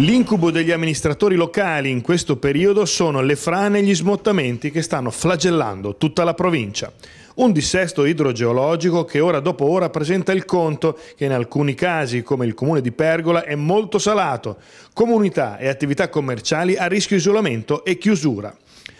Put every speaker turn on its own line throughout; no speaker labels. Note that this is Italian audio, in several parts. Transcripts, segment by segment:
L'incubo degli amministratori locali in questo periodo sono le frane e gli smottamenti che stanno flagellando tutta la provincia. Un dissesto idrogeologico che ora dopo ora presenta il conto che in alcuni casi, come il comune di Pergola, è molto salato. Comunità e attività commerciali a rischio isolamento e chiusura.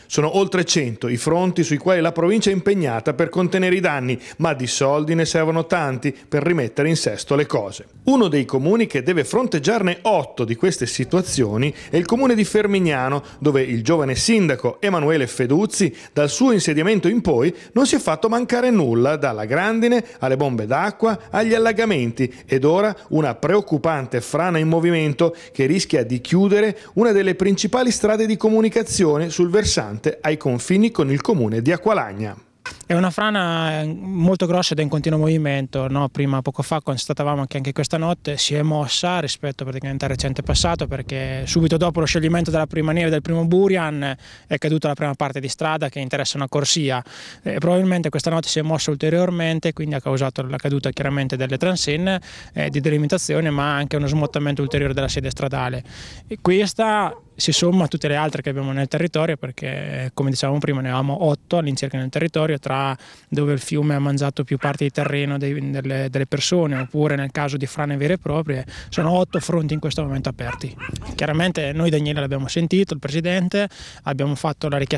Sono oltre 100 i fronti sui quali la provincia è impegnata per contenere i danni, ma di soldi ne servono tanti per rimettere in sesto le cose. Uno dei comuni che deve fronteggiarne 8 di queste situazioni è il comune di Fermignano, dove il giovane sindaco Emanuele Feduzzi, dal suo insediamento in poi, non si è fatto mancare nulla, dalla grandine alle bombe d'acqua agli allagamenti, ed ora una preoccupante frana in movimento che rischia di chiudere una delle principali strade di comunicazione sul versante importante ai confini con il comune di Acqualagna.
È una frana eh, molto grossa ed è in continuo movimento, no? prima poco fa constatavamo che anche questa notte si è mossa rispetto praticamente al recente passato perché subito dopo lo scioglimento della prima neve del primo Burian è caduta la prima parte di strada che interessa una corsia e eh, probabilmente questa notte si è mossa ulteriormente quindi ha causato la caduta chiaramente delle transenne eh, di delimitazione ma anche uno smottamento ulteriore della sede stradale. E questa si somma a tutte le altre che abbiamo nel territorio perché come dicevamo prima ne avevamo otto all'incirca nel territorio tra dove il fiume ha mangiato più parti di terreno dei, delle, delle, persone oppure nel caso di frane vere e proprie sono otto fronti in questo momento aperti chiaramente noi Daniele l'abbiamo sentito il presidente abbiamo,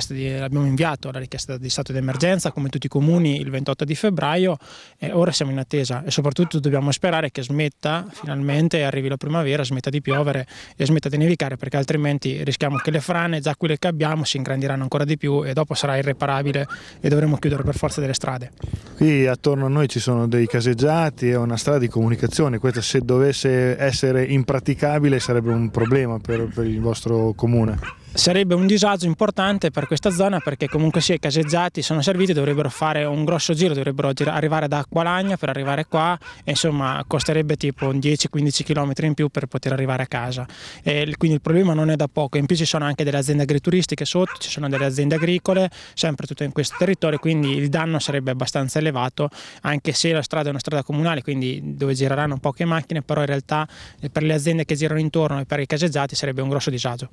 di, abbiamo inviato la richiesta di stato di emergenza come tutti i comuni il 28 di febbraio e ora siamo in attesa e soprattutto dobbiamo sperare che smetta finalmente arrivi la primavera smetta di piovere e smetta di nevicare perché altrimenti infatti rischiamo che le frane, già quelle che abbiamo, si ingrandiranno ancora di più e dopo sarà irreparabile e dovremo chiudere per forza delle strade.
Qui attorno a noi ci sono dei caseggiati e una strada di comunicazione, questa se dovesse essere impraticabile sarebbe un problema per, per il vostro comune.
Sarebbe un disagio importante per questa zona perché comunque sia i caseggiati sono serviti, dovrebbero fare un grosso giro, dovrebbero arrivare da Acqualagna per arrivare qua e insomma costerebbe tipo 10-15 km in più per poter arrivare a casa. E quindi il problema non è da poco, in più ci sono anche delle aziende agrituristiche sotto, ci sono delle aziende agricole, sempre tutto in questo territorio, quindi il danno sarebbe abbastanza elevato anche se la strada è una strada comunale, quindi dove gireranno poche macchine, però in realtà eh, per le aziende che girano intorno e per i caseggiati sarebbe un grosso disagio.